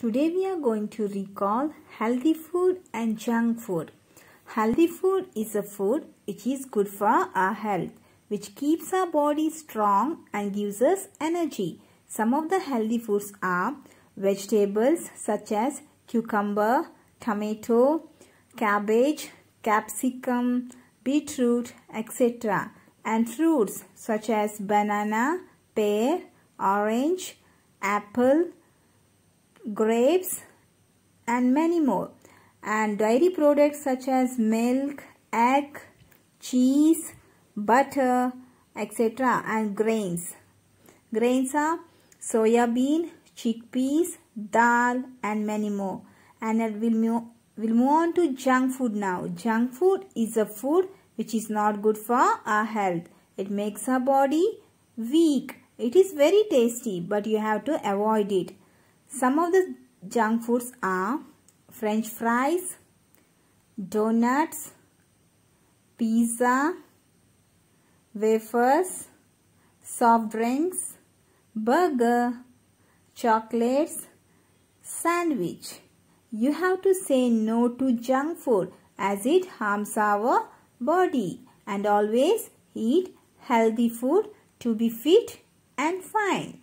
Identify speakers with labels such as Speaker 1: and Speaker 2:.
Speaker 1: Today we are going to recall healthy food and junk food. Healthy food is a food which is good for our health, which keeps our body strong and gives us energy. Some of the healthy foods are vegetables such as cucumber, tomato, cabbage, capsicum, beetroot, etc. And fruits such as banana, pear, orange, apple, grapes and many more and dairy products such as milk, egg, cheese, butter etc and grains. Grains are soya bean, chickpeas, dal and many more and we'll move, will move on to junk food now. Junk food is a food which is not good for our health. It makes our body weak. It is very tasty but you have to avoid it. Some of the junk foods are french fries, donuts, pizza, wafers, soft drinks, burger, chocolates, sandwich. You have to say no to junk food as it harms our body and always eat healthy food to be fit and fine.